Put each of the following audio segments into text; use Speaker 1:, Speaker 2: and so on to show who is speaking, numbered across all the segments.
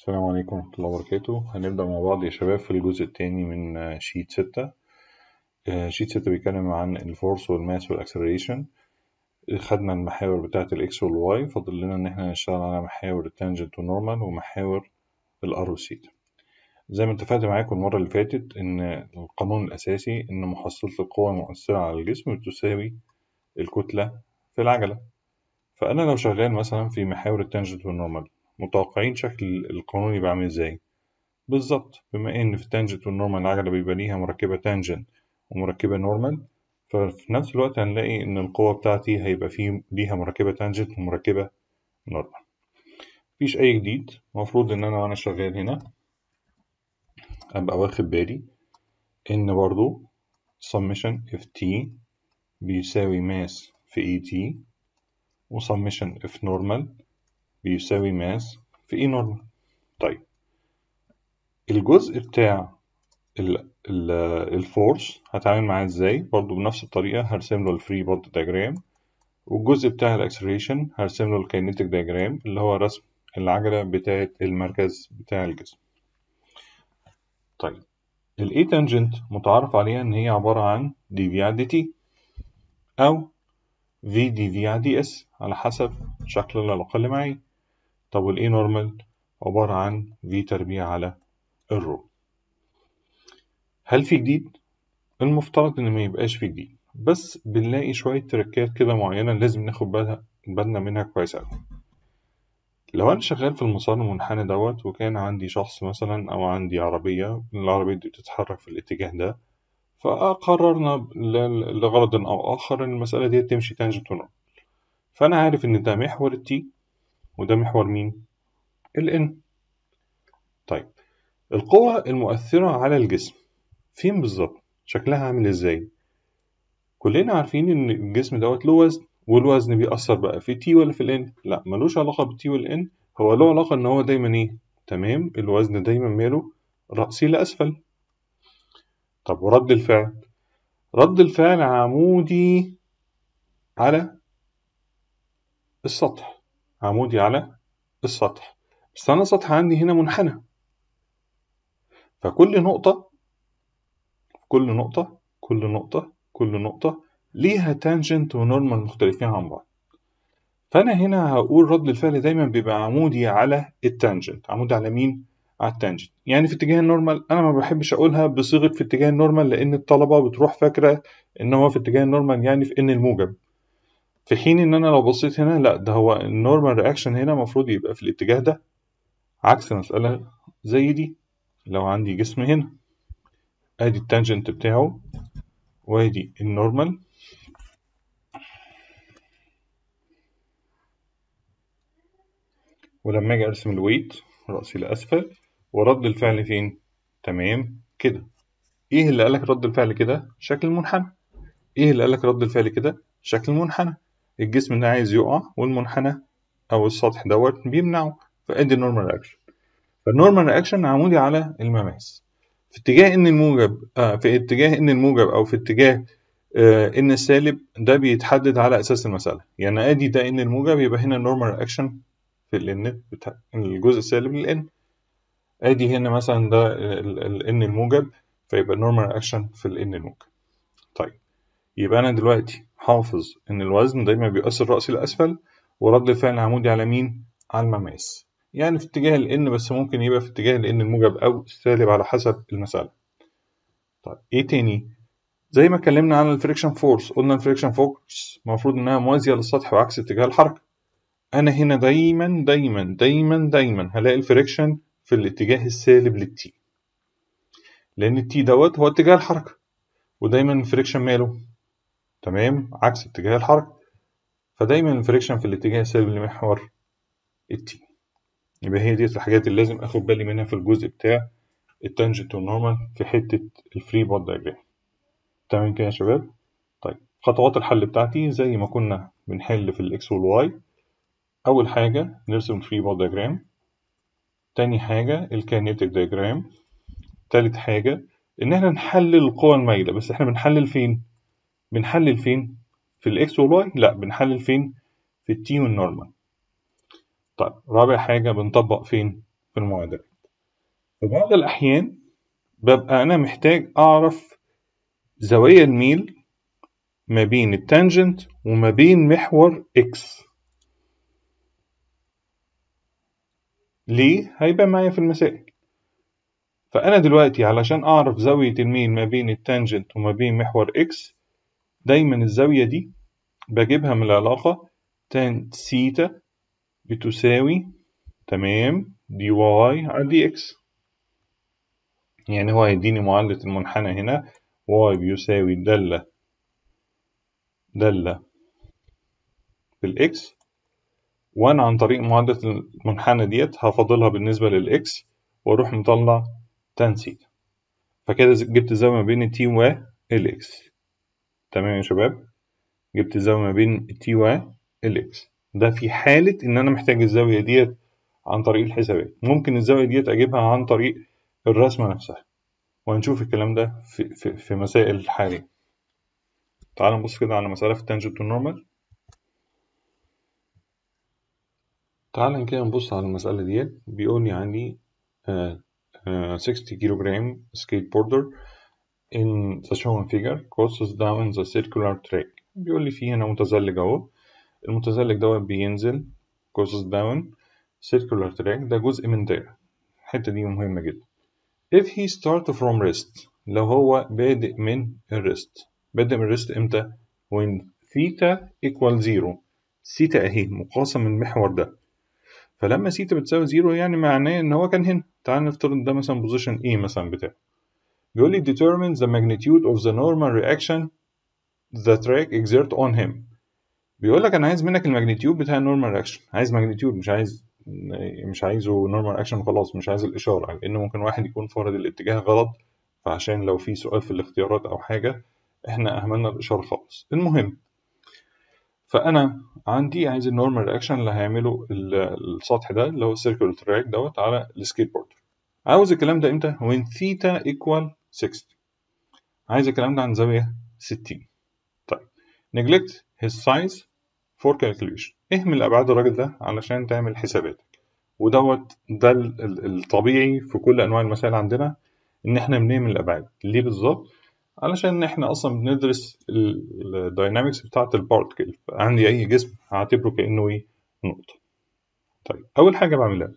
Speaker 1: السلام عليكم ورحمة الله وبركاته هنبدأ مع بعض يا شباب في الجزء التاني من شيت آه، ستة شيت آه، ستة بيتكلم عن الفورس والماس والأكسلريشن خدنا المحاور بتاعة الإكس والواي فاضل لنا إن احنا نشتغل على محاور التانجنت ونورمال ومحاور الار والسيتا زي ما اتفقت معاكم المرة اللي فاتت إن القانون الأساسي إن محصلة القوة المؤثرة على الجسم بتساوي الكتلة في العجلة فأنا لو شغال مثلا في محاور التانجنت والنورمال متوقعين شكل القانون يبقى عامل إزاي بالظبط بما إن في التانجنت والنورمال العجلة بيبقى ليها مركبة تانجنت ومركبة نورمال ففي نفس الوقت هنلاقي إن القوة بتاعتي هيبقى فيه ليها مركبة تانجنت ومركبة نورمال مفيش أي جديد المفروض إن أنا وأنا شغال هنا أبقى واخد بالي إن برضو summation اف تي بيساوي ماس في اي تي وسمشن اف نورمال بيساوي ماس في اي نورمال طيب الجزء بتاع الفورس هتعامل معاه ازاي برضو بنفس الطريقة هرسم له الفري بود دياجرام والجزء بتاع الاكسلريشن هرسم له الكاينيتيك دياجرام اللي هو رسم العجلة بتاعة المركز بتاع الجسم طيب الاي تانجنت متعارف عليها ان هي عبارة عن دي في على دي تي او في دي في على دي اس على حسب شكل العلاقة اللي معايا طب والاي نورمال عبارة عن في تربيع على الرو هل في جديد؟ المفترض ان ما يبقاش في جديد بس بنلاقي شوية تركات كده معينة لازم ناخد بالنا منها كويس أوي لو أنا شغال في المسار المنحنى دوت وكان عندي شخص مثلا أو عندي عربية العربية دي بتتحرك في الاتجاه ده فقررنا لغرض أو آخر إن المسألة دي تمشي تانجنت ونورمال فأنا عارف إن ده محور التي وده محور مين؟ ال N طيب القوة المؤثرة على الجسم فين بالظبط؟ شكلها عامل ازاي؟ كلنا عارفين إن الجسم دوت له وزن والوزن بيأثر بقى في T ولا في ال N؟ لأ ملوش علاقة بال T وال N هو له علاقة إن هو دايما إيه؟ تمام الوزن دايما ماله رأسي لأسفل طب ورد الفعل؟ رد الفعل عمودي على السطح عمودي على السطح بس أنا السطح عندي هنا منحنى فكل نقطة كل نقطة كل نقطة كل نقطة ليها تانجنت ونورمال مختلفين عن بعض فأنا هنا هقول رد الفعل دايما بيبقى عمودي على التانجنت عمودي على مين؟ على التانجنت يعني في اتجاه النورمال أنا ما بحبش أقولها بصيغة في اتجاه النورمال لأن الطلبة بتروح فاكرة إن هو في اتجاه النورمال يعني في إن الموجب في حين ان انا لو بصيت هنا لا ده هو النورمال رياكشن هنا المفروض يبقى في الاتجاه ده عكس مسألة زي دي لو عندي جسم هنا ادي التانجنت بتاعه وادي النورمال ولما اجي ارسم الويت رأسي لأسفل ورد الفعل فين تمام كده ايه اللي قالك رد الفعل كده شكل منحنى ايه اللي قالك رد الفعل كده شكل منحنى الجسم ده عايز يقع والمنحنى أو السطح دوت بيمنعه فأدي النورمال رياكشن فالنورمال رياكشن عمودي على المماس في اتجاه ان الموجب آه، في اتجاه ان الموجب او في اتجاه آه، ان السالب ده بيتحدد على اساس المساله يعني ادي ده ان الموجب يبقى هنا النورمال رياكشن في الان بتاع الجزء السالب للان ادي هنا مثلا ده الان الموجب فيبقى النورمال رياكشن في الان الموجب طيب يبقى انا دلوقتي حافظ إن الوزن دايما بيؤثر رأسي لأسفل ورد الفعل العمودي على مين؟ على المماس يعني في اتجاه ال N بس ممكن يبقى في اتجاه ال N الموجب أو السالب على حسب المسألة طيب إيه تاني؟ زي ما اتكلمنا عن الفريكشن فورس قلنا الفريكشن فورس المفروض إنها موازية للسطح وعكس اتجاه الحركة أنا هنا دايما دايما دايما دايما هلاقي الفريكشن في الاتجاه السالب للتي لأن التي دوت هو اتجاه الحركة ودايما الفريكشن ماله تمام عكس اتجاه الحركة فدايما الفريكشن في الاتجاه السالب لمحور التي يبقى هي ديت الحاجات اللي لازم اخد بالي منها في الجزء بتاع التانجنت والنورمال في حتة الفري بود دايجرام تمام كده يا شباب طيب خطوات الحل بتاعتي زي ما كنا بنحل في الاكس والواي اول حاجة نرسم الفري بود دايجرام تاني حاجة الكينيتيك دايجرام تالت حاجة إن إحنا نحلل القوى المايلة بس إحنا بنحلل فين؟ بنحلل فين في الاكس والواي لا بنحلل فين في التي والنورمال طيب رابع حاجة بنطبق فين في المعادلات في بعض الأحيان ببقى أنا محتاج أعرف زوايا الميل ما بين التانجنت وما بين محور إكس ليه؟ هيبقى معايا في المسائل فأنا دلوقتي علشان أعرف زاوية الميل ما بين التانجنت وما بين محور إكس دايما الزاوية دي بجيبها من العلاقة تان سيتا بتساوي تمام دي واي على دي اكس يعني هو هيديني معادلة المنحنى هنا واي بيساوي دالة دالة بالإكس وأنا عن طريق معادلة المنحنى ديت هفضلها بالنسبة للإكس وأروح مطلع تان سيتا فكده جبت زاوية ما بين تي الاكس تمام يا شباب جبت الزاوية ما بين التي والإكس ده في حالة إن أنا محتاج الزاوية ديت عن طريق الحسابات ممكن الزاوية ديت أجيبها عن طريق الرسمة نفسها وهنشوف الكلام ده في, في, في مسائل الحالية تعال نبص كده على مسألة في التانجنت والنورمال تعالى كده نبص على المسألة ديت بيقول لي عندي 60 كيلو جرام سكيت بوردر in the shown figure courses down the circular track بيقول لي في هنا متزلج اهو المتزلج دوت بينزل courses down circular track ده جزء من ده الحتة دي مهمة جدا if he start from rest لو هو بادئ من الريست بادئ من الريست امتى when theta equal zero ثيتا اهي مقاسم المحور ده فلما ثيتا بتساوي زيرو يعني معناه ان هو كان هنا تعال نفترض ده مثلا بوزيشن ايه مثلا بتاعه بيقول لي determine the magnitude of the normal reaction the track exert on him بيقول لك انا عايز منك الماجنتيود بتاع النورمال رياكشن عايز ماجنيتيود مش عايز مش عايزه نورمال رياكشن خلاص مش عايز الاشاره لان ممكن واحد يكون فارض الاتجاه غلط فعشان لو في سؤال في الاختيارات او حاجه احنا اهملنا الاشاره خالص المهم فانا عندي عايز النورمال رياكشن اللي هيعمله السطح ده اللي هو السيركل تراك دوت على السكيت بورد عاوز الكلام ده امتى when ثيتا ايكوال 60 عايز الكلام ده عن زاوية 60 طيب neglect his size for calculation اهمل أبعاد الراجل ده علشان تعمل حساباتك ودوت ده الطبيعي في كل أنواع المسائل عندنا إن إحنا بنهمل الأبعاد ليه بالظبط؟ علشان إحنا أصلا بندرس الداينامكس بتاعة البارتكل عندي أي جسم هعتبره كأنه إيه؟ نقطة طيب أول حاجة بعملها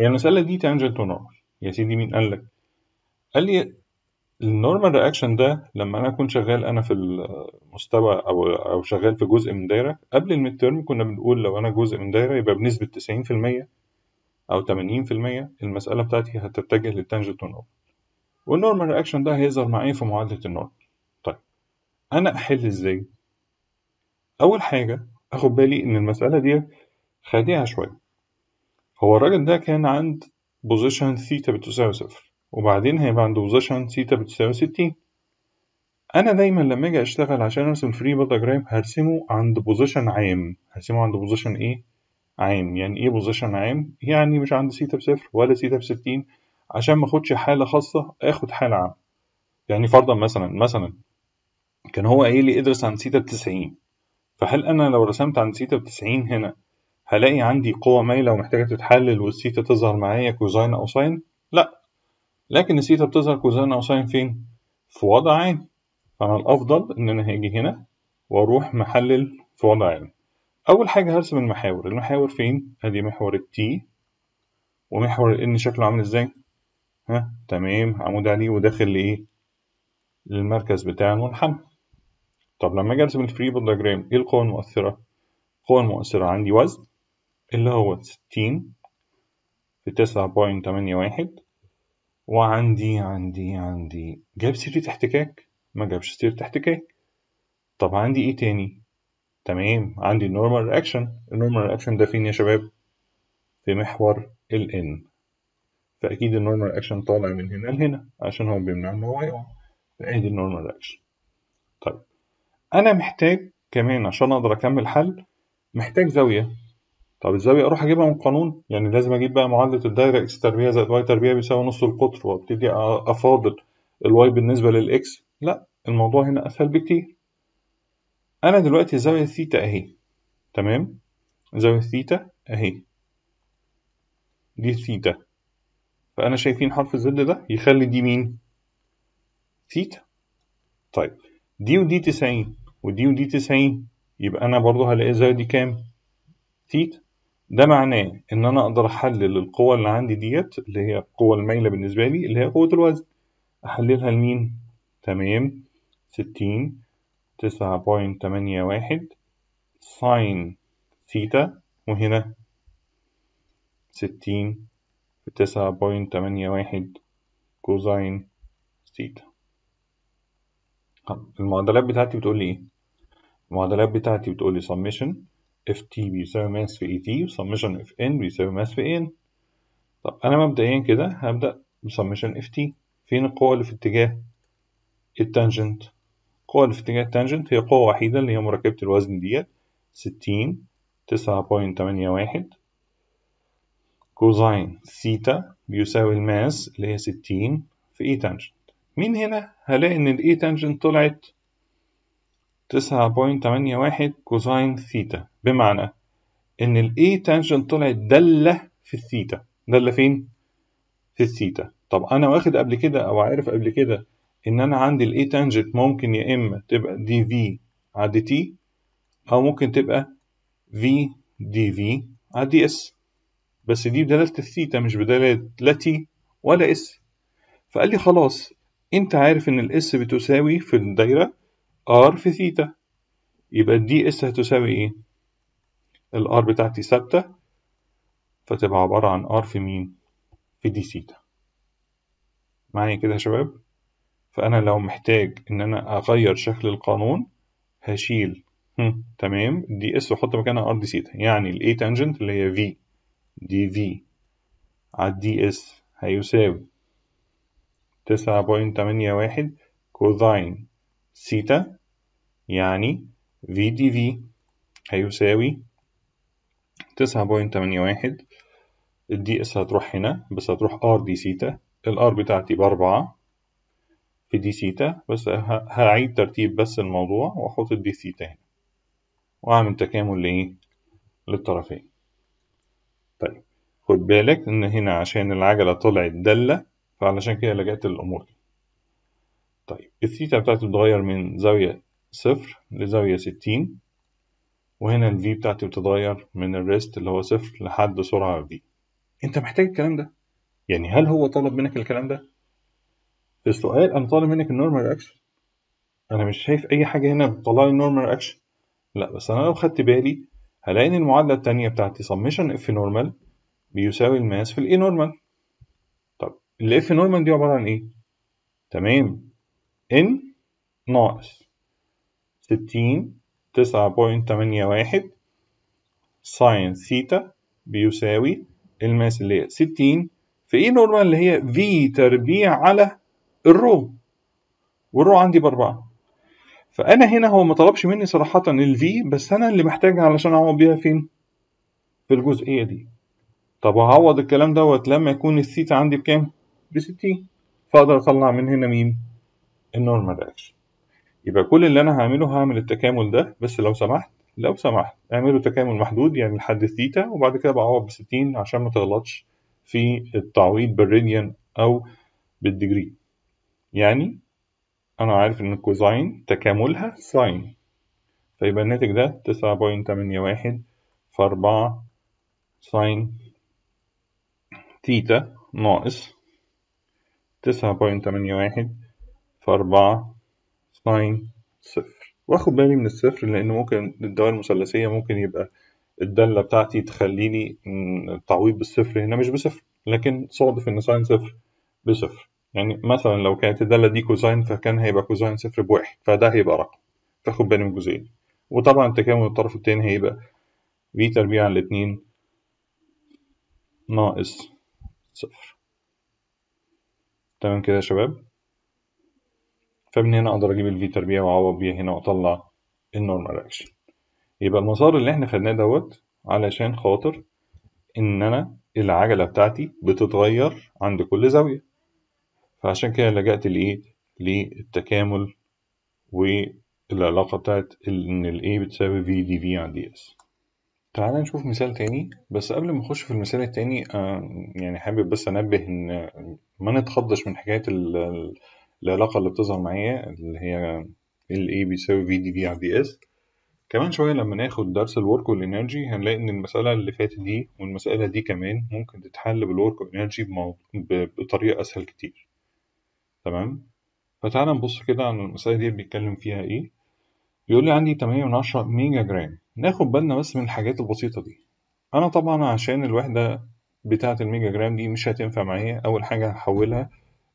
Speaker 1: هي المسألة دي تانجنت ونورمال يا سيدي مين قال لك؟ قال لي النورمال رياكشن ده لما أنا أكون شغال أنا في المستوى أو أو شغال في جزء من دايرة قبل الميد تيرم كنا بنقول لو أنا جزء من دايرة يبقى بنسبة تسعين في المية أو تمانين في المية المسألة بتاعتي هتتجه للتانجنت والنورمال والنورمال رياكشن ده هيظهر معايا في معادلة النورمال طيب أنا أحل إزاي؟ أول حاجة أخد بالي إن المسألة دي خادعة شوية هو الراجل ده كان عند بوزيشن ثيتا بتساوي صفر وبعدين هيبقى عند بوزيشن ثيتا بتساوي ستين انا دايما لما اجي اشتغل عشان ارسم فري جرام هرسمه عند بوزيشن عام هرسمه عند بوزيشن ايه عام يعني ايه بوزيشن عام يعني مش عند ثيتا بصفر ولا سيتا بستين عشان ما اخدش حاله خاصه اخد حاله عامه يعني فرضا مثلا مثلا كان هو قايل لي ادرس عند ب بتسعين فهل انا لو رسمت عند ب بتسعين هنا هلاقي عندي قوة مايلة ومحتاجة تتحلل والثيتا تظهر معايا كوزاين أو ساين؟ لأ لكن الثيتا بتظهر كوزين ساين فين؟ في وضع عام فأنا الأفضل إن أنا هاجي هنا وأروح محلل في وضع عام أول حاجة هرسم المحاور المحاور فين؟ أدي محور التي ومحور N شكله عامل إزاي؟ ها تمام عمود عليه وداخل لإيه؟ للمركز بتاع المنحنى طب لما أجي أرسم الفري بود دياجرام إيه القوى المؤثرة؟ القوى المؤثرة عندي وزن اللي هو ستين في تسعة بوينت تمانية واحد وعندي عندي عندي جاب سيرة احتكاك ما جابش سيرة احتكاك طب عندي ايه تاني تمام عندي النورمال رياكشن النورمال رياكشن ده فين يا شباب في محور ال n فأكيد النورمال رياكشن طالع من هنا لهنا عشان هو بيمنع إن هو يقع فأدي النورمال رياكشن طيب أنا محتاج كمان عشان أقدر أكمل حل محتاج زاوية طب الزاوية أروح أجيبها من قانون يعني لازم أجيب بقى معادلة الدايرة إكس تربيع زائد واي تربيع بيساوي نص القطر وأبتدي أفاضل الواي بالنسبة للإكس لأ الموضوع هنا أسهل بكتير أنا دلوقتي الزاوية ثيتا أهي تمام زاوية ثيتا أهي دي ثيتا فأنا شايفين حرف الزد ده يخلي دي مين؟ ثيتا طيب دي ودي 90 ودي ودي 90 يبقى أنا برضو هلاقي الزاوية دي كام؟ ثيتا ده معناه إن أنا أقدر أحلل القوة اللي عندي ديت اللي هي القوة المايلة بالنسبة لي اللي هي قوة الوزن أحللها لمين؟ تمام ستين تسعة بوينت تمانية واحد ساين ثيتا وهنا ستين في تسعة بوينت تمانية واحد كوزين ثيتا المعادلات بتاعتي بتقول لي ايه؟ المعادلات بتاعتي بتقول لي summation اف تي بيساوي ماس في اي تي وسمشن اف ان بيساوي ماس في ان طب انا مبدئيا كده هبدأ بسمشن اف تي فين القوة اللي في اتجاه التانجنت القوة اللي في اتجاه التانجنت هي قوة وحيدة اللي هي مركبة الوزن ديت ستين تسعة بوينت تمانية واحد كوزين سيتا بيساوي الماس اللي هي ستين في اي تانجنت من هنا هلاقي ان الاي تانجنت e طلعت تسعة بوينت تمانية واحد كوساين ثيتا بمعنى إن الإي تانجنت طلعت دالة في الثيتا دالة فين؟ في الثيتا طب أنا واخد قبل كده أو عارف قبل كده إن أنا عندي الإي تانجنت ممكن يا إما تبقى دي في على تي أو ممكن تبقى في دي في على دي اس بس دي بدلالة الثيتا مش بدلالة لا تي ولا اس فقال لي خلاص انت عارف ان الاس بتساوي في الدايره r في ثيتا يبقى الدي اس هتساوي ايه الار بتاعتي ثابته فتبقى عباره عن r في مين في دي ثيتا معايا كده يا شباب فانا لو محتاج ان انا اغير شكل القانون هشيل هم. تمام دي اس واحط مكانها ار دي ثيتا يعني الاي تانجنت اللي هي في دي في على دي اس هيساوي تسعة بوينت تمانية واحد كوزاين ثيتا يعني في دي في هيساوي تسعة بوينت تمانية واحد الدي اس هتروح هنا بس هتروح ار دي سيتا الار بتاعتي بأربعة في دي سيتا بس هعيد ترتيب بس الموضوع وأحط الدي سيتا هنا وأعمل تكامل لإيه؟ للطرفين طيب خد بالك إن هنا عشان العجلة طلعت دالة فعلشان كده لجأت للأمور دي طيب الثيتا بتاعتي بتتغير من زاوية صفر لزاوية ستين وهنا ال V بتاعتي بتتغير من ال rest اللي هو صفر لحد سرعة V أنت محتاج الكلام ده يعني هل هو طلب منك الكلام ده؟ في السؤال أنا طالب منك النورمال اكشن أنا مش شايف أي حاجة هنا بتطلع لي النورمال اكشن لا بس أنا لو خدت بالي هلاقي إن المعادلة التانية بتاعتي سميشن اف نورمال بيساوي الماس في الاي نورمال طب الاف نورمال دي عبارة عن إيه؟ تمام ان ناقص ستين تسعة بوينت تمانية واحد ساين ثيتا بيساوي الماس اللي هي ستين في ايه نورمال اللي هي في تربيع على الرو والرو عندي بأربعة فأنا هنا هو ما طلبش مني صراحة الفي بس أنا اللي محتاجها علشان أعوض بيها فين؟ في الجزئية دي طب هعوض الكلام دوت لما يكون الثيتا عندي بكام؟ بستين فأقدر أطلع من هنا مين؟ النورمال رياكشن يبقى كل اللي أنا هعمله هعمل التكامل ده بس لو سمحت لو سمحت اعمله تكامل محدود يعني لحد الثيتا وبعد كده بعوض ب 60 عشان ما تغلطش في التعويض بالراديان أو بالديجري يعني أنا عارف إن الكوزاين تكاملها ساين فيبقى الناتج ده تسعة واحد في 4 ساين ثيتا ناقص تسعة واحد في 4 ساين صفر واخد بالي من الصفر لأن ممكن الدوائر المثلثية ممكن يبقى الدالة بتاعتي تخليني التعويض بالصفر هنا مش بصفر لكن صادف إن ساين صفر بصفر يعني مثلا لو كانت الدالة دي كوزين فكان هيبقى كوزين صفر بواحد فده هيبقى رقم فاخد بالي من الجزئين وطبعا تكامل الطرف التاني هيبقى في تربيع على الاتنين ناقص صفر تمام كده يا شباب فمن هنا اقدر اجيب الفي تربيع واعوض بيها هنا واطلع النورمال اكشن يبقى المسار اللي احنا خدناه دوت علشان خاطر ان انا العجله بتاعتي بتتغير عند كل زاويه فعشان كده لجأت لايه للتكامل والعلاقه بتاعت ان الاي بتساوي في دي في عن دي اس تعالى نشوف مثال تاني بس قبل ما اخش في المثال التاني آه، يعني حابب بس انبه ان ما نتخضش من حكايه العلاقة اللي بتظهر معايا اللي هي ال A بيساوي V dV على dS كمان شوية لما ناخد درس الورك والإنرجي هنلاقي إن المسألة اللي فاتت دي والمسألة دي كمان ممكن تتحل بالورك والإنرجي بطريقة أسهل كتير تمام فتعالى نبص كده على المسألة دي بيتكلم فيها إيه بيقول لي عندي تمانية من عشرة ميجا جرام ناخد بالنا بس من الحاجات البسيطة دي أنا طبعا عشان الوحدة بتاعة الميجا جرام دي مش هتنفع معايا أول حاجة هحولها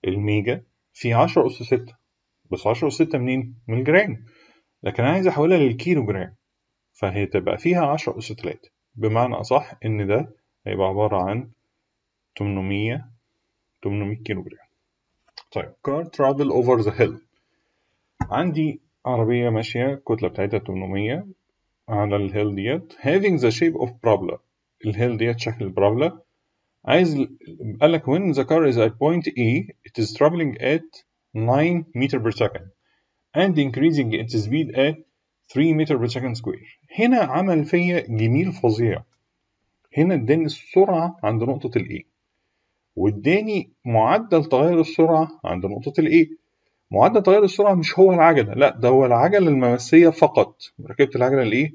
Speaker 1: الميجا في 10 أس 6 بس 10 أس 6 منين؟ من الجرام لكن أنا عايز أحولها للكيلو جرام فهي تبقى فيها 10 أس 3 بمعنى أصح إن ده هيبقى عبارة عن 800 800 كيلو جرام طيب كار ترافل أوفر ذا هيل عندي عربية ماشية الكتلة بتاعتها 800 على الهيل ديت having the shape of parabola الهيل ديت شكل البرابلا عايز قال لك when the car is at point A e, it is traveling at 9 meter per second and increasing its speed at 3 meter per second square هنا عمل فيا جميل فظيع هنا اداني السرعة عند نقطة ال A e. واداني معدل تغير السرعة عند نقطة ال A e. معدل تغير السرعة مش هو العجلة لا ده هو العجلة الممسية فقط ركبت العجلة الايه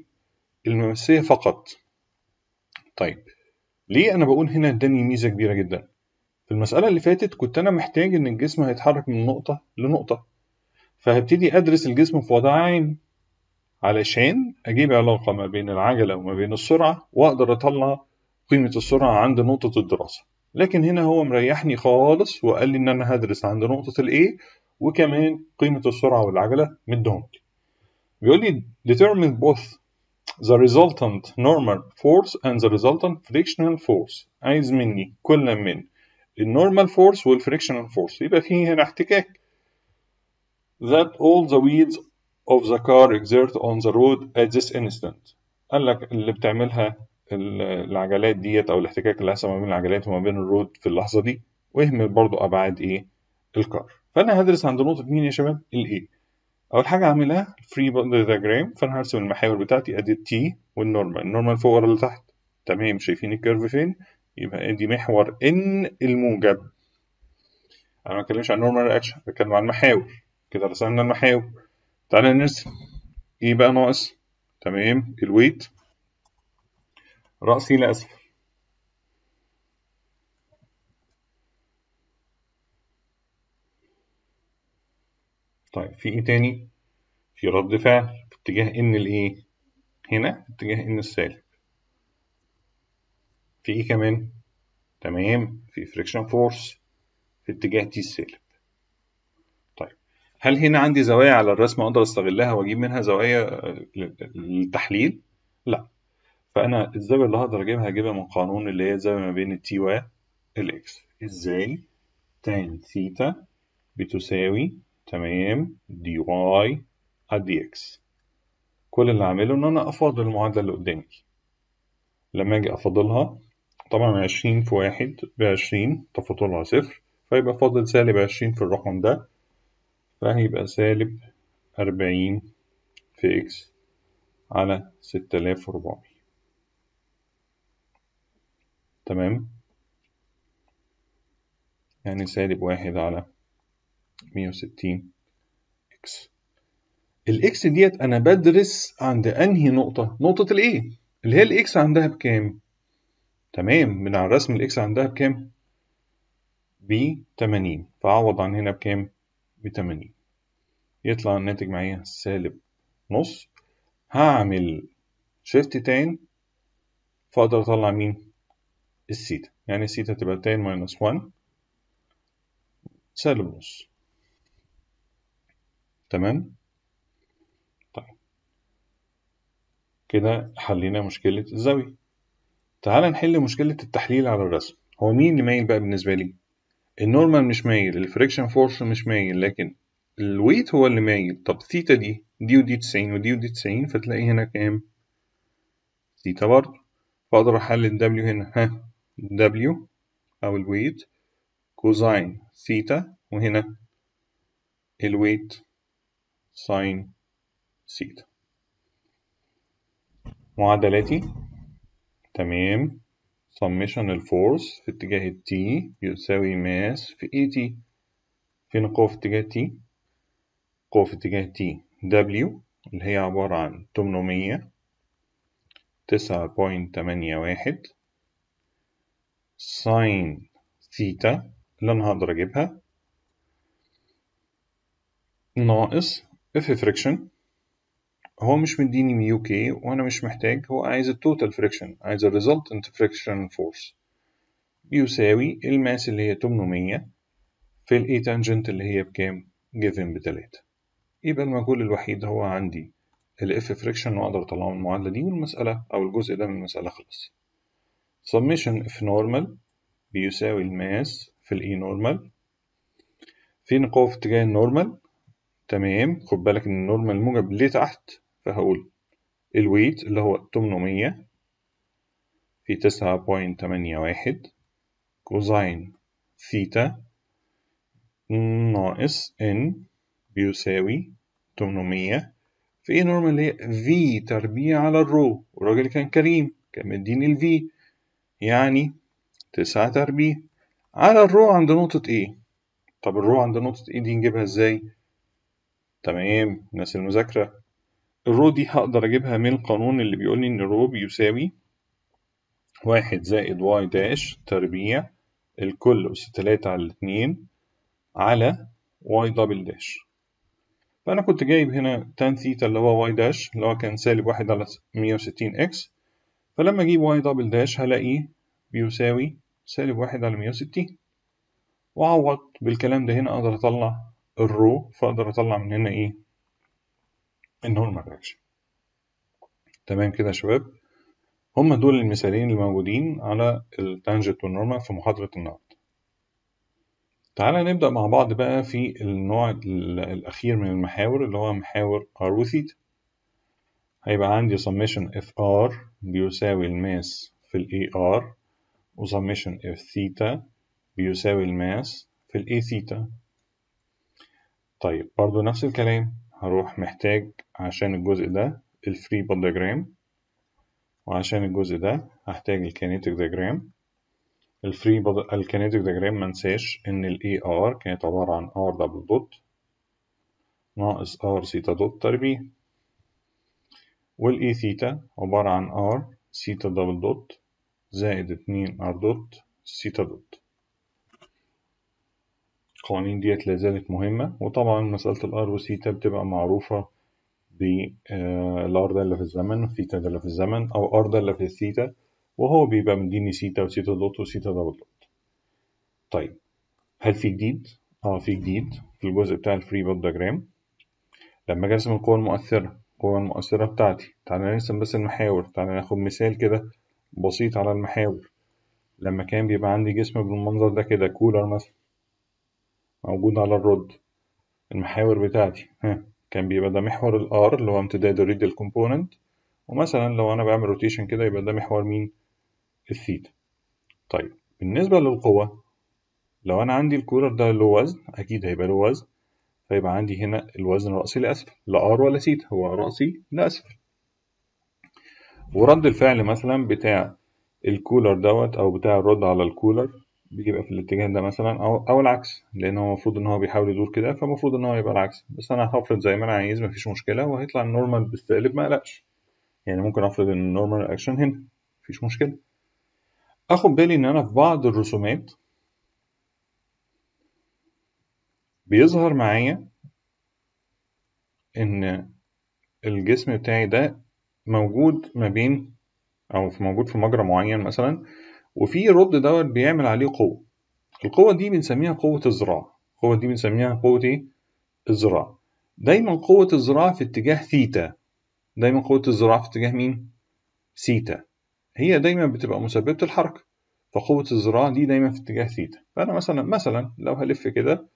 Speaker 1: الممسية فقط طيب ليه أنا بقول هنا اداني ميزة كبيرة جدا في المسألة اللي فاتت كنت أنا محتاج إن الجسم هيتحرك من نقطة لنقطة فهبتدي أدرس الجسم في وضع عين علشان أجيب علاقة ما بين العجلة وما بين السرعة وأقدر أطلع قيمة السرعة عند نقطة الدراسة لكن هنا هو مريحني خالص وقال لي إن أنا هدرس عند نقطة الاي A وكمان قيمة السرعة والعجلة مدهم بيقول لي determine both the resultant normal force and the resultant frictional force عايز مني كل من النورمال فورس والفريكشنال فورس يبقى فيه هنا احتكاك that all the wheels of the car exert on the road at this instant قال لك اللي بتعملها العجلات ديت او الاحتكاك اللي حصل ما بين العجلات وما بين الرود في اللحظه دي واهمل برضو ابعاد ايه الكار فانا هدرس عند نقطه مين يا شباب الايه اول حاجه هعملها الفري بندل ديجرام فانا هرسم المحاور بتاعتي ادي التي والنورمال النورمال فوق ولا تحت تمام شايفين الكيرف فين يبقى ادي محور ان الموجب انا ما بتكلمش عن نورمال رياكشن بتكلم عن المحاور كده رسمنا المحاور تعالى نرسم ايه بقى ناقص تمام الويت راسي لاسفل طيب في ايه تاني في رد فعل في اتجاه ان الايه هنا في اتجاه ان السالب في ايه كمان تمام في فريكشن فورس في اتجاه تي السالب طيب هل هنا عندي زوايا على الرسمه اقدر استغلها واجيب منها زوايا آه، للتحليل لا فانا الزاويه اللي هقدر اجيبها هجيبها من قانون اللي هي الزاويه ما بين التي والاكس ازاي تان ثيتا بتساوي تمام دي واي على دي اكس كل اللي هعمله ان انا افاضل المعادلة اللي قدامي لما اجي افاضلها طبعا عشرين في واحد بعشرين تفاضلها صفر فيبقى فاضل سالب عشرين في الرقم ده فهيبقى سالب أربعين في إكس على ستة آلاف تمام يعني سالب واحد على 160 اكس الاكس ديت انا بدرس عند انهي نقطه نقطه الايه اللي هي الاكس عندها بكام تمام من على الرسم الاكس عندها بكام ب 80 فاعوض عن هنا بكام ب 80 يطلع الناتج معايا سالب نص هعمل شيفت تان فاقدر اطلع مين السيتا يعني السيتا تبقى تان ماينس 1 سالب نص تمام؟ طيب كده حلينا مشكلة الزاوية تعال نحل مشكلة التحليل على الرسم هو مين اللي مايل بقى بالنسبة لي؟ النورمال مش مايل الفريكشن فورس مش مايل لكن الويت هو اللي مايل طب ثيتا دي دي ودي 90 ودي ودي 90 فتلاقي هنا كام؟ ثيتا برضه فأقدر أحلل دبليو هنا ها دبليو أو الويت كوزاين ثيتا وهنا الويت ساين سيتا معادلاتي تمام summation الفورس في اتجاه T يساوي ماس في تي e فين قوة في اتجاه T؟ قوة في اتجاه T W اللي هي عبارة عن تسعة تمانية واحد ساين ثيتا اللي أنا هقدر أجيبها ناقص if friction هو مش مديني ميو كي وأنا مش محتاج هو عايز التوتال فريكشن عايز انت فريكشن فورس بيساوي الماس اللي هي 800 في الاي تانجنت اللي هي بكام؟ جيفن بتلاتة يبقى المجهول الوحيد هو عندي الاف فريكشن واقدر اطلعه من المعادلة دي والمسألة أو الجزء ده من المسألة خلص summation F normal بيساوي الماس في الاي normal في نقاوة في اتجاه النورمال تمام خد بالك ان النورمال الموجب لتحت فهقول الويت اللي هو 800 في 9.81 كوزين ثيتا ناقص ان بيساوي 800 في ايه نورمال اللي هي في تربيع على الرو والراجل كان كريم كان مديني الفي يعني 9 تربيع على الرو عند نقطة ايه طب الرو عند نقطة ايه دي نجيبها ازاي تمام ناس المذاكرة الرو دي هقدر أجيبها من القانون اللي بيقولني إن الرو بيساوي واحد زائد واي داش تربيع الكل أس تلاتة على اتنين على واي دبل داش فأنا كنت جايب هنا تان ثيتا اللي هو واي داش اللي هو كان سالب واحد على مية وستين إكس فلما أجيب واي دبل داش هلاقيه بيساوي سالب واحد على مية وستين وأعوض بالكلام ده هنا أقدر أطلع الرو فأقدر أطلع من هنا إيه النورمال ريكشن تمام كده يا شباب هما دول المثالين الموجودين على التانجنت والنورمال في محاضرة النهاردة تعالى نبدأ مع بعض بقى في النوع الأخير من المحاور اللي هو محاور R وثيتا هيبقى عندي summation FR بيساوي الماس في ال AR وsummation F ثيتا بيساوي الماس في ال A ثيتا طيب برضو نفس الكلام هروح محتاج عشان الجزء ده الفري بودي ديجرام وعشان الجزء ده هحتاج الكينيتيك ديجرام الفري بض... الكينيتيك ديجرام منساش ان الاي AR كانت عبارة عن R دبل دوت ناقص R سيتا دوت تربيع والاي e A ثيتا عبارة عن R سيتا دبل دوت زائد اتنين R دوت سيتا دوت القوانين ديت لا زالت مهمة وطبعا مسألة الآر وثيتا بتبقى معروفة بالآر آه، دالة في الزمن وثيتا دالة في الزمن أو آر دالة في الثيتا وهو بيبقى مديني ثيتا وثيتا دوت وثيتا دبل دوت طيب هل في جديد؟ اه في جديد في الجزء بتاع الفري بوت دياجرام لما اجي ارسم القوى المؤثرة القوى المؤثرة بتاعتي تعالى نرسم بس المحاور تعالى ناخد مثال كده بسيط على المحاور لما كان بيبقى عندي جسم بالمنظر ده كده كولر مثلا موجود على الرد المحاور بتاعتي ها كان بيبقى ده محور ال R اللي هو امتداد الريد الكومبوننت ومثلا لو انا بعمل روتيشن كده يبقى ده محور مين الثيتا طيب بالنسبة للقوة لو انا عندي الكولر ده له وزن اكيد هيبقى له وزن فيبقى عندي هنا الوزن رأسي لأسفل لا ار ولا ثيتا هو رأسي لأسفل ورد الفعل مثلا بتاع الكولر دوت او بتاع الرد على الكولر بيبقى في الاتجاه ده مثلا او او العكس لان هو المفروض ان هو بيحاول يدور كده فالمفروض ان هو يبقى العكس بس انا هفرض زي ما انا عايز مفيش مشكله وهيطلع النورمال بالسالب ما قلقش يعني ممكن افرض ان النورمال اكشن هنا مفيش مشكله اخد بالي ان انا في بعض الرسومات بيظهر معايا ان الجسم بتاعي ده موجود ما بين او موجود في مجرى معين مثلا وفي رد دوت بيعمل عليه قوة القوة دي بنسميها قوة الذراع القوة دي بنسميها قوة إيه؟ الذراع دايما قوة الذراع في اتجاه ثيتا دايما قوة الذراع في اتجاه مين؟ ثيتا هي دايما بتبقى مسببة الحركة فقوة الذراع دي دايما في اتجاه ثيتا فأنا مثلا مثلا لو هلف كده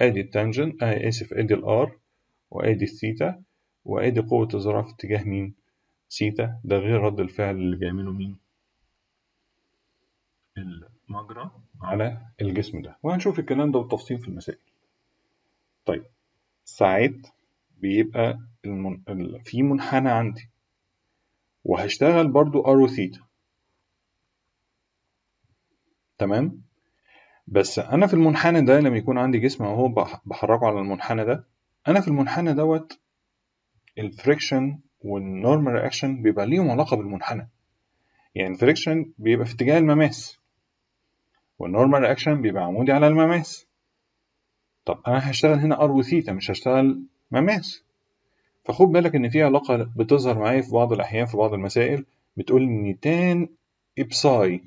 Speaker 1: ادي التانجن اسف ادي الار وادي الثيتا وادي قوة الذراع في اتجاه مين؟ ثيتا ده غير رد الفعل اللي بيعمله مين؟ المجرى على الجسم ده وهنشوف الكلام ده بالتفصيل في المسائل طيب ساعات بيبقى المن... في منحنى عندي وهشتغل برضو ار ثيتا تمام بس انا في المنحنى ده لما يكون عندي جسم اهو بحركه على المنحنى ده انا في المنحنى دوت الفريكشن والنورمال رياكشن بيبقى ليهم علاقه بالمنحنى يعني الفريكشن بيبقى في اتجاه المماس والنورمال رياكشن بيبقى عمودي على المماس طب انا هشتغل هنا ار وثيتا مش هشتغل مماس فخد بالك ان في علاقه بتظهر معايا في بعض الاحيان في بعض المسائل بتقول ان تان ابساي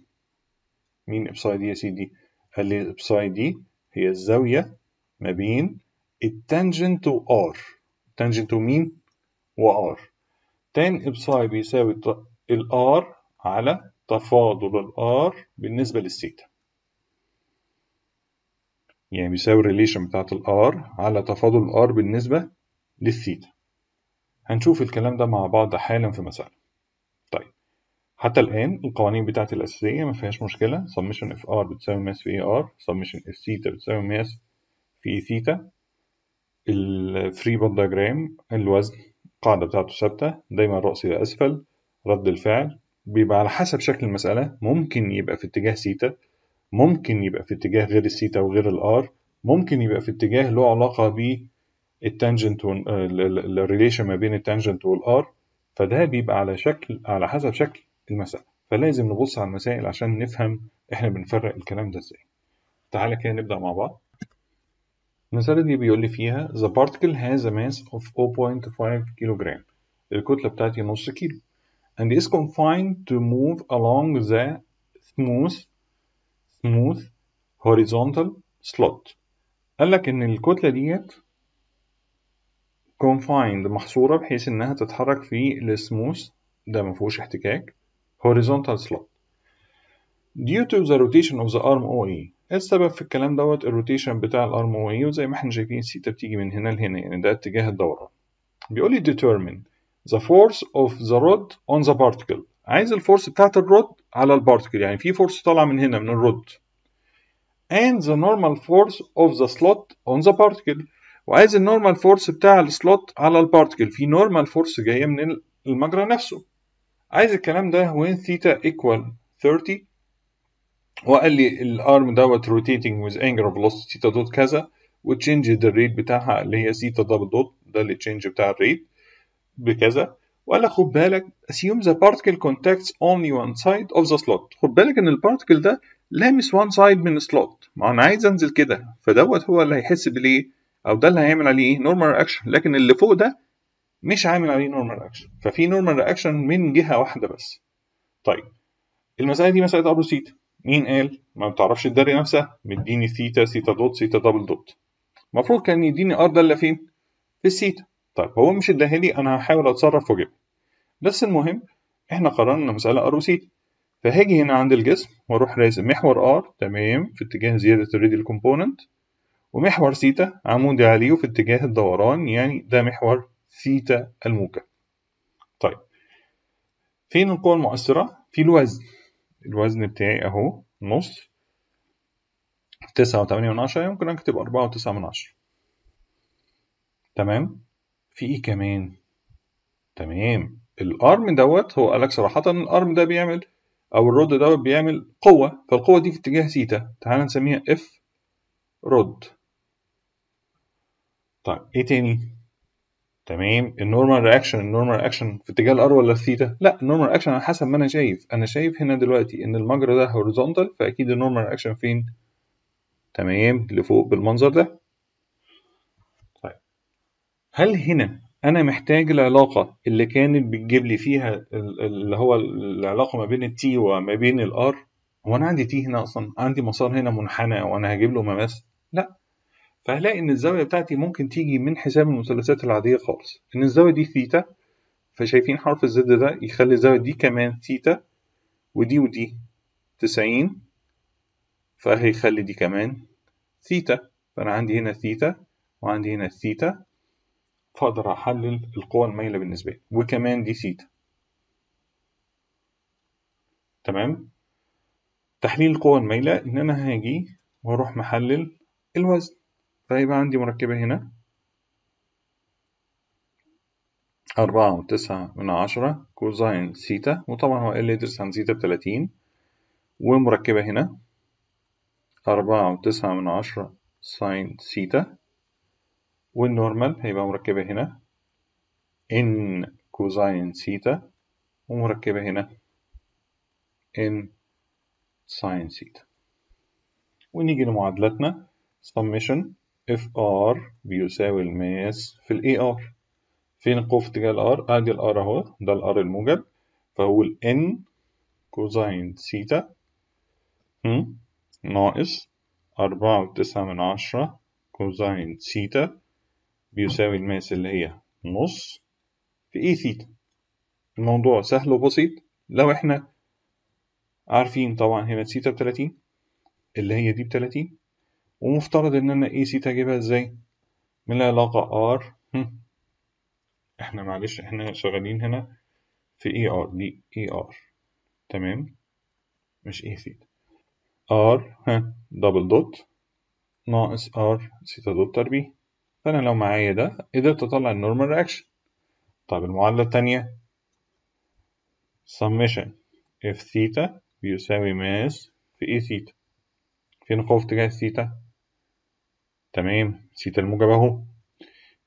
Speaker 1: مين ابساي دي يا سيدي قال لي ابساي دي هي الزاويه ما بين التانجنت وار تانجنت ومين وار تان ابساي بيساوي الار على تفاضل الار بالنسبه للثيتا يعني بيساوي الريليشن بتاعة الار على تفاضل الار بالنسبة للثيتا هنشوف الكلام ده مع بعض حالا في مسألة طيب حتى الآن القوانين بتاعة الأساسية ما فيهاش مشكلة summation اف ار بتساوي ماس في ار summation اف ثيتا بتساوي ماس في ثيتا الفري بود diagram الوزن القاعدة بتاعته ثابتة دايما رأس إلى أسفل رد الفعل بيبقى على حسب شكل المسألة ممكن يبقى في اتجاه ثيتا ممكن يبقى في اتجاه غير الثيتا وغير الار ممكن يبقى في اتجاه له علاقة بالتانجنت الريليشن ما بين التانجنت والار فده بيبقى على شكل على حسب شكل المسألة فلازم نبص على المسائل عشان نفهم احنا بنفرق الكلام ده ازاي تعالى كده نبدأ مع بعض المسألة دي بيقول لي فيها the particle has a mass of 0.5 kg الكتلة بتاعتي نص كيلو and is confined to move along the smooth smooth horizontal slot قال لك ان الكتله ديت confined محصوره بحيث انها تتحرك في السموث ده ما فيهوش احتكاك horizontal slot due to the rotation of the arm OA إيه السبب في الكلام دوت الروتيشن بتاع الارم اي وزي ما احنا شايفين سيتا بتيجي من هنا لهنا يعني ده اتجاه الدوران بيقول لي determine the force of the rod on the particle عايز الفورس بتاعت الرد على البارتكل يعني في فورس طالعه من هنا من الرد and the normal force of the slot on the particle وعايز النورمال فورس بتاع السلوت على البارتكل في نورمال فورس جايه من المجرى نفسه عايز الكلام ده when ثيتا equal 30 وقال لي الارم دوت rotating with angular velocity ثيتا دوت كذا وتشينج ذا rate بتاعها اللي هي ثيتا دبل دوت ده اللي تشينج بتاع الريت بكذا وقال لك خد بالك assume the particle contacts only one side of the slot خد بالك ان البارتكل ده لامس one side من slot ما انا عايز انزل كده فدوت هو اللي هيحس بالايه او ده اللي هيعمل عليه ايه نورمال رياكشن لكن اللي فوق ده مش عامل عليه نورمال رياكشن ففي نورمال رياكشن من جهه واحده بس طيب المساله دي مساله ابر سيتا مين قال ما بتعرفش الدرجه نفسها مديني ثيتا ثيتا دوت ثيتا دبل دوت المفروض كان يديني ار ده اللي فين في الثيتا طيب هو مش اداها لي انا هحاول اتصرف واجيبها بس المهم احنا قررنا مسألة ار سي فهاجي هنا عند الجسم واروح راسم محور ار تمام في اتجاه زيادة الراديال كومبوننت ومحور ثيتا عمودي عليه في اتجاه الدوران يعني ده محور ثيتا الموجب طيب فين القوة المؤثرة؟ في الوزن الوزن بتاعي اهو نص تسعة وتمانية من عشرة يمكن أكتب أربعة وتسعة من عشرة تمام في إيه كمان تمام الارم دوت هو قال لك صراحه الارم ده بيعمل او الرد دوت بيعمل قوه فالقوه دي في اتجاه ثيتا تعال نسميها اف رد طيب ايه تاني تمام النورمال رياكشن النورمال رياكشن في اتجاه الار ولا الثيتا لا النورمال رياكشن على حسب ما انا شايف انا شايف هنا دلوقتي ان المجرى ده هوريزونتال فاكيد النورمال رياكشن فين تمام لفوق بالمنظر ده طيب هل هنا انا محتاج العلاقه اللي كانت بتجيب لي فيها اللي هو العلاقه ما بين التي وما بين الار هو انا عندي تي هنا اصلا عندي مسار هنا منحنى وانا هجيب له مماس لا فهلاقي ان الزاويه بتاعتي ممكن تيجي من حساب المثلثات العاديه خالص ان الزاويه دي ثيتا فشايفين حرف الزد ده يخلي الزاويه دي كمان ثيتا ودي ودي 90 فهيخلي دي كمان ثيتا فانا عندي هنا ثيتا وعندي هنا ثيتا فأقدر أحلل القوة المايلة بالنسبة لي وكمان دي ثيتا تمام تحليل القوى المايلة إن أنا هاجي وأروح محلل الوزن فهيبقى عندي مركبة هنا أربعة وتسعة من عشرة كوزين سيتا وطبعا هو ال يدرس عن سيتا بتلاتين ومركبة هنا أربعة وتسعة من عشرة ساين سيتا والنورمال هيبقى مركبة هنا ان كوزين سيتا ومركبة هنا ان ساين سيتا ونيجي لمعادلتنا summation اف ار بيساوي الماس في الاي ار فين القوة اتجاه الار؟ ادي الار اهو ده الار الموجب فأقول ان كوزين سيتا ناقص أربعة وتسعة من عشرة كوزين سيتا بيساوي الماس اللي هي نص في اي ثيتا الموضوع سهل وبسيط لو احنا عارفين طبعا هنا ثيتا بتلاتين اللي هي دي بتلاتين ومفترض ان انا اي ثيتا اجيبها ازاي من العلاقة ار احنا معلش احنا شغالين هنا في اي ار دي اي ار تمام مش اي ثيتا ار ها دبل دوت ناقص ار ثيتا دوت تربيه فأنا لو معايا ده قدرت أطلع النورمال رياكشن طب المعادلة التانية summation f ثيتا بيساوي ماس في اي ثيتا فين القوة في اتجاه الثيتا؟ تمام ثيتا الموجب اهو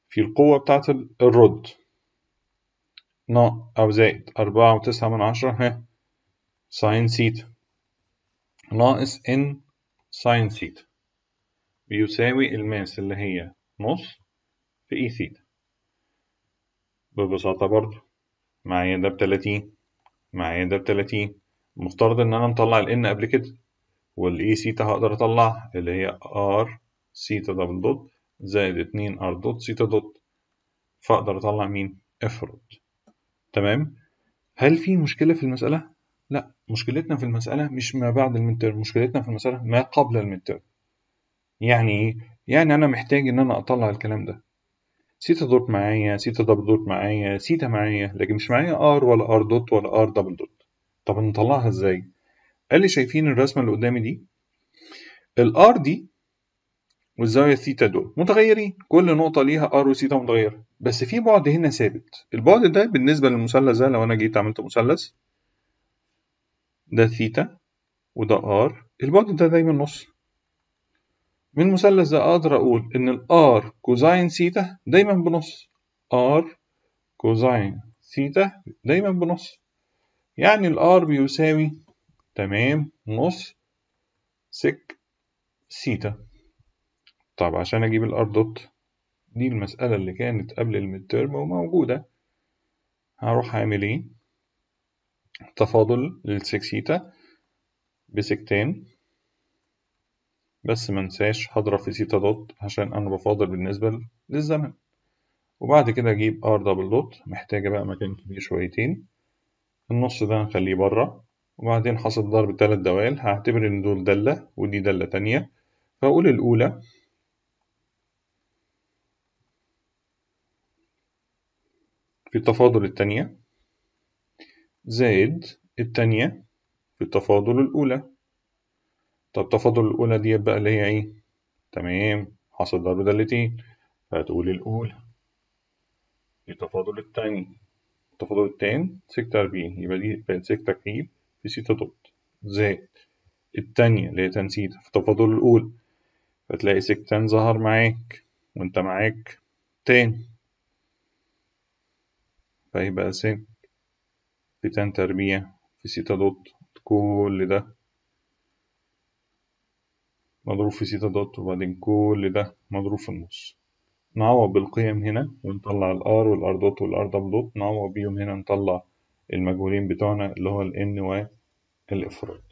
Speaker 1: في القوة بتاعة الرد نا أو زائد أربعة وتسعة من عشرة ها ساين ثيتا ناقص إن ساين ثيتا بيساوي الماس اللي هي نص في اي e ثيتا ببساطة برضو معايا ده بتلاتين معايا ده بتلاتين مفترض ان انا مطلع ال n قبل كده والاي ثيتا e هقدر اطلعها اللي هي ار ثيتا دبل دوت زائد اتنين ار دوت ثيتا دوت فاقدر اطلع مين افرض تمام هل في مشكلة في المسألة؟ لا مشكلتنا في المسألة مش ما بعد المنتر مشكلتنا في المسألة ما قبل المنتر يعني ايه يعني أنا محتاج إن أنا أطلع الكلام ده سيتا دوت معايا سيتا دبل دوت معايا سيتا معايا لكن مش معايا ار ولا ار دوت ولا ار دبل دوت طب نطلعها ازاي قال لي شايفين الرسمه اللي قدامي دي الار دي والزاويه الثيتا دول متغيرين كل نقطه ليها ار وثيتا متغيره بس في بعد هنا ثابت البعد ده بالنسبه للمثلث ده لو انا جيت عملت مثلث ده ثيتا وده ار البعد ده دايما نص من مثلث ده أقدر أقول إن r كوزين ثيتا دايما بنص r كوزين ثيتا دايما بنص يعني r بيساوي تمام نص سك ثيتا طب عشان أجيب r دوت دي المسألة اللي كانت قبل الميدترم وموجودة هروح أعمل إيه تفاضل ثيتا بسكتين بس منساش هضرب في سيتا دوت عشان أنا بفاضل بالنسبة للزمن وبعد كده أجيب ار دبل دوت محتاجة بقى مكان كبير شويتين النص ده هنخليه برا وبعدين حصل ضرب تلات دوال هعتبر إن دول دالة ودي دالة تانية فأقول الأولى في التفاضل التانية زائد التانية في التفاضل الأولى طب تفاضل الأولى ديت بقى اللي هي إيه؟ تمام حصل ضرب دالتين فهتقول الأولى التفاضل التاني التفاضل التاني سكتة أربعين يبقى دي بقت سكتة كيب في سيتا دوت زائد التانية اللي هي تان سيتا في تفاضل الأولى فتلاقي سكتان ظهر معاك وأنت معاك تاني فيبقى سك في تان تربيع في سيتا دوت كل ده مضروب في سيتا دوت وبعدين كل ده مضروب في النص نعوض بالقيم هنا ونطلع الار والار دوت والار دبل دوت نعوض بيهم هنا نطلع المجهولين بتوعنا اللي هو الان والافراد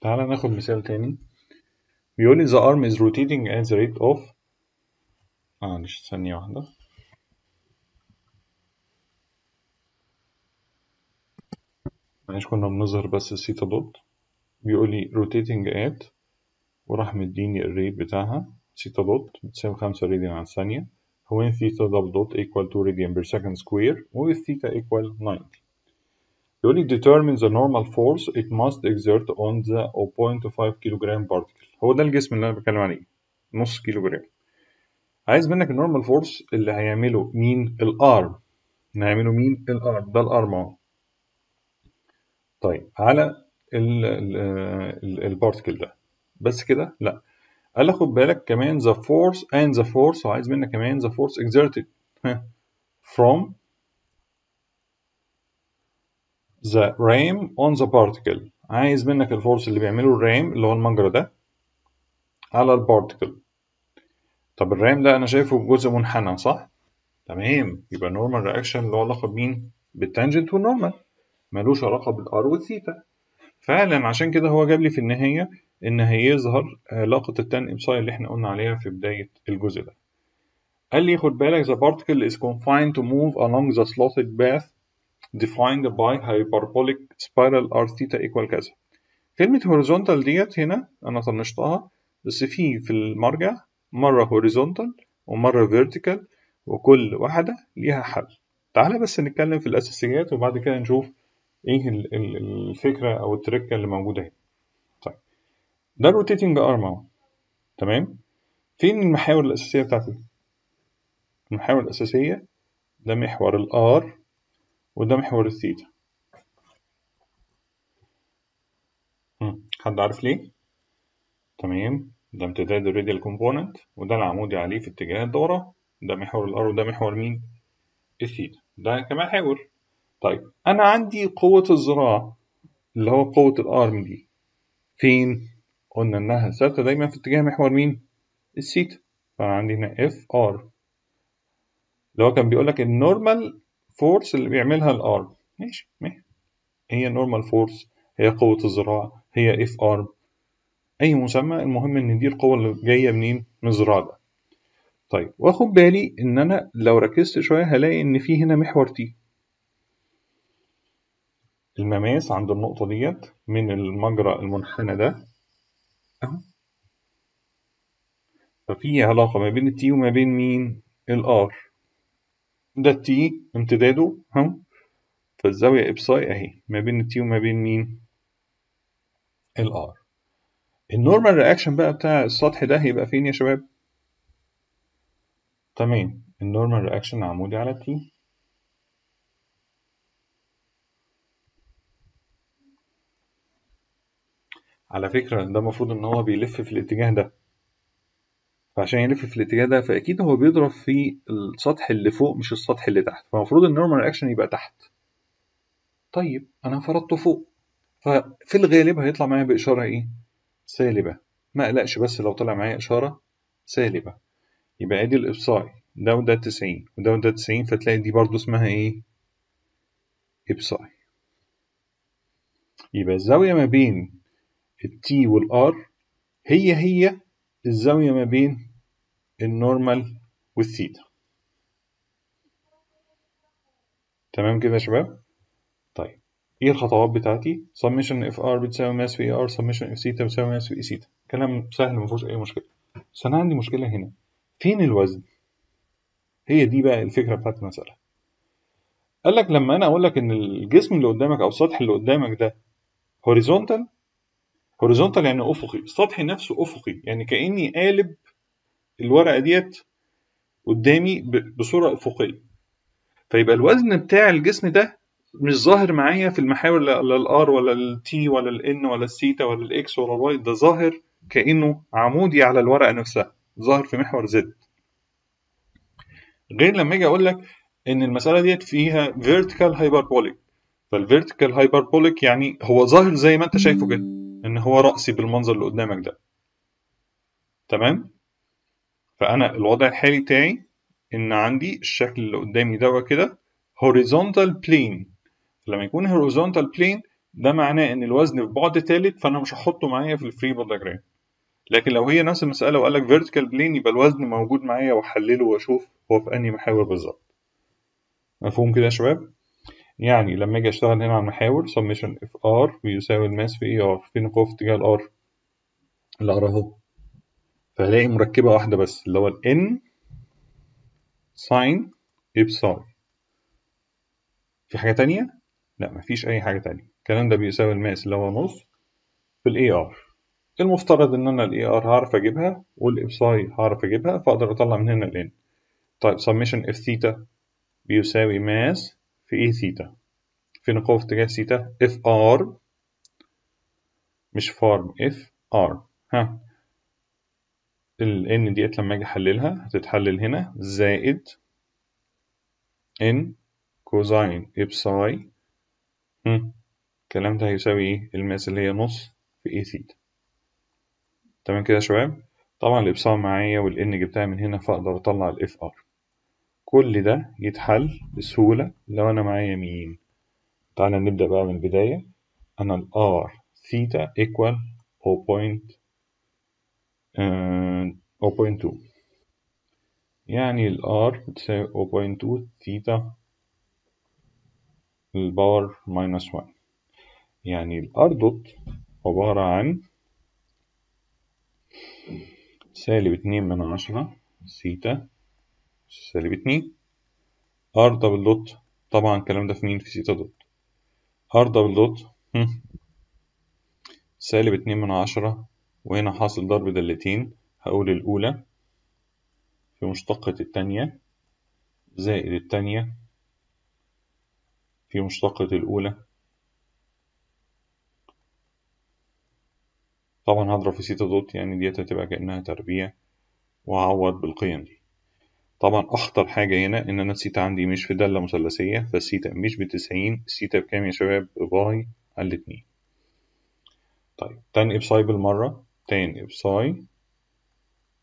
Speaker 1: تعالى ناخد مثال تاني بيقول the arm is rotating at the rate of معلش ثانية واحدة معلش كنا بنظهر بس السيتا دوت بيقول لي روتيتنج ات وراح مديني الريت بتاعها ثيتا دوت بتساوي 5 راديان على الثانية وين ثيتا دبل دوت ايكوال 2 راديان بير سكند سكوير with ايكوال 90 يقول لي determine the normal force it must exert on the 0.5 كيلوغرام particle هو ده الجسم اللي انا بتكلم عليه نص كيلو جرام عايز منك النورمال فورس اللي هيعمله مين الارم اللي هيعمله مين الارم ده الارم اهو طيب على البارتكل ده بس كده لا قال خد بالك كمان ذا فورس اند ذا فورس وعايز منك كمان ذا فورس exerted from the ram on the particle عايز منك الفورس اللي بيعمله الرام اللي هو المجرى ده على البارتكل طب الرام ده انا شايفه جزء منحنى صح تمام يبقى reaction رياكشن هو علاقه بمين بالتانجنت والنورمال ملوش علاقه بالار والثيتا فعلا عشان كده هو جاب لي في النهاية إن هيظهر علاقة آه، التان إبساي اللي إحنا قلنا عليها في بداية الجزء ده. قال لي خد بالك the particle is confined to move along the slotted path defined by hyperbolic spiral r theta equal كذا. كلمة horizontal ديت هنا أنا طنشتها بس في في المرجع مرة horizontal ومرة vertical وكل واحدة ليها حل. تعالى بس نتكلم في الأساسيات وبعد كده نشوف ايه الفكره او التركه اللي موجوده هنا طيب ده الروتيتنج ارم اهو تمام فين المحاور الاساسيه بتاعته المحاور الاساسيه ده محور الار وده محور الثيتا حد عارف ليه تمام ده امتداد الراديال كومبوننت وده العمودي عليه في اتجاه الدوره ده محور الار وده محور مين الثيتا ده كمحاور طيب انا عندي قوه الذراع اللي هو قوه الارم دي فين قلنا انها ثابته دايما في اتجاه محور مين الثيتا فانا عندي هنا اف ار اللي هو كان بيقول لك النورمال فورس اللي بيعملها الارم ماشي ماشي هي النورمال فورس هي قوه الذراع هي اف ار اي مسمى المهم ان دي القوه اللي جايه منين من الذراع ده طيب واخد بالي ان انا لو ركزت شويه هلاقي ان في هنا محور تي المماس عند النقطة ديت من المجرى المنحنى ده أهو ففي علاقة ما بين التي وما بين مين؟ الآر ده التي امتداده أهو فالزاوية إبساي أهي ما بين التي وما بين مين؟ الآر النورمال رياكشن بقى بتاع السطح ده هيبقى فين يا شباب؟ تمام النورمال رياكشن عمودي على تي على فكرة ده المفروض إن هو بيلف في الاتجاه ده فعشان يلف في الاتجاه ده فأكيد هو بيضرب في السطح اللي فوق مش السطح اللي تحت فالمفروض النورمال أكشن يبقى تحت طيب أنا فرضته فوق ففي الغالب هيطلع معايا بإشارة إيه؟ سالبة ما أقلقش بس لو طلع معايا إشارة سالبة يبقى أدي الإبصائي ده وده 90 وده وده 90 فتلاقي دي برضو اسمها إيه؟ إبصائي يبقى الزاوية ما بين التي والار هي هي الزاوية ما بين النورمال والثيتا تمام كده يا شباب طيب ايه الخطوات بتاعتي سميشن اف ار بتساوي ماس في ار سميشن اف سيتا بتساوي ماس في اي سيتا كلام سهل فيهوش اي مشكله بس انا عندي مشكله هنا فين الوزن هي دي بقى الفكره بتاعت المساله قال لك لما انا اقول لك ان الجسم اللي قدامك او السطح اللي قدامك ده هوريزونتال هوريزونتال يعني افقي السطح نفسه افقي يعني كاني قالب الورقه ديت قدامي بصوره افقيه فيبقى الوزن بتاع الجسم ده مش ظاهر معايا في المحاور لا الار ولا التي ولا الان ولا السيتا ولا الاكس ولا الواي ده ظاهر كانه عمودي على الورقه نفسها ظاهر في محور زد غير لما اجي اقول لك ان المساله ديت فيها فيرتيكال هايبربوليك فالفيرتيكال هايبربوليك يعني هو ظاهر زي ما انت شايفه كده ان هو رأسي بالمنظر اللي قدامك ده تمام فانا الوضع الحالي بتاعي ان عندي الشكل اللي قدامي ده كده horizontal plane لما يكون horizontal plane ده معناه ان الوزن في بعد ثالث فانا مش هحطه معايا في الفري دياجرام لكن لو هي نفس المساله وقال لك vertical plane يبقى الوزن موجود معايا واحلله واشوف هو في انهي محاور بالظبط مفهوم كده يا شباب يعني لما أجي أشتغل هنا على المحاور summation اف ار بيساوي الماس في اي ار فين القوة في اتجاه الار؟ الار أهو فهلاقي مركبة واحدة بس اللي هو n ساين ابساي في حاجة تانية؟ لا مفيش أي حاجة تانية الكلام ده بيساوي الماس اللي هو نص في الاي ار المفترض ان انا الاي ار هعرف اجيبها والابساي هعرف اجيبها فاقدر اطلع من هنا n طيب summation اف ثيتا بيساوي ماس في ايه ثيتا فين القوة في اتجاه ثيتا اف ار مش فارم اف ار ها الان ان ديت لما اجي احللها هتتحلل هنا زائد ان كوزاين ابساي الكلام ده هيساوي ايه الماس اللي هي نص في اي ثيتا تمام كده يا شباب طبعا الابساي معايا والان جبتها من هنا فاقدر اطلع الاف ار كل ده يتحل بسهولة لو أنا معايا مين؟ تعالى نبدأ بقى من البداية أنا الـ R ثيتا equal 0.2 آه، يعني الـ R بتساوي 0.2 ثيتا الباور ماينس 1 يعني الـ R دوت عبارة عن سالب 2 من عشرة ثيتا سالب اتنين ار دبل دوت طبعا الكلام ده في مين في سيتا دوت ار دبل دوت سالب اتنين من عشرة وهنا حاصل ضرب دالتين هقول الأولى في مشتقة التانية زائد التانية في مشتقة الأولى طبعا هضرب في سيتا دوت يعني ديت هتبقى كأنها تربيع وهعوض بالقيم دي طبعا اخطر حاجه هنا ان انا الثيتا عندي مش في داله مثلثيه فالثيتا مش بتسعين الثيتا بكام يا شباب باي الاتنين طيب تان إبساي بالمره تان إبساي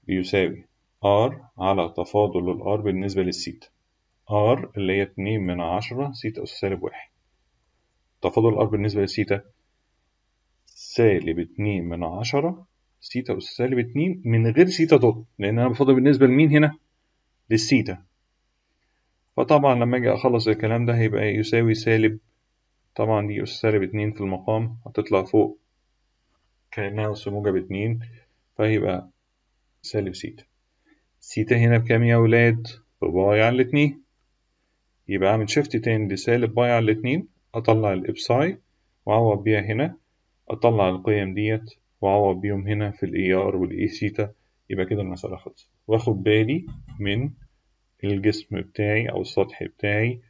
Speaker 1: بيساوي ار على تفاضل الار بالنسبه للثيتا ار اللي هي اتنين من عشرة ثيتا أس سالب واحد تفاضل الار بالنسبه للثيتا سالب اتنين من عشرة ثيتا أس سالب اتنين من غير ثيتا دوت لأن أنا بفاضل بالنسبة لمين هنا؟ للسيتا فطبعا لما أجي أخلص الكلام ده هيبقى يساوي سالب طبعا دي أس سالب اتنين في المقام هتطلع فوق كأنها أس موجب اتنين فهيبقى سالب سيتا سيتا هنا بكام يا ولاد؟ بباي على الاتنين يبقى أعمل شيفت تاني لسالب باي على الاتنين أطلع الإبساي وأعوض بيها هنا أطلع القيم ديت وأعوض بيهم هنا في الإي آر والإي سيتا يبقى كده المسألة خلصت وآخد بالي من الجسم بتاعي أو السطح بتاعي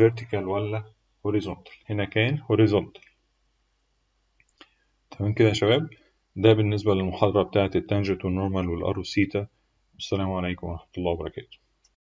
Speaker 1: vertical ولا horizontal هنا كان horizontal تمام كده يا شباب ده بالنسبة للمحاضرة بتاعة التانجنت والنورمال والأروسيتا والسلام عليكم ورحمة الله وبركاته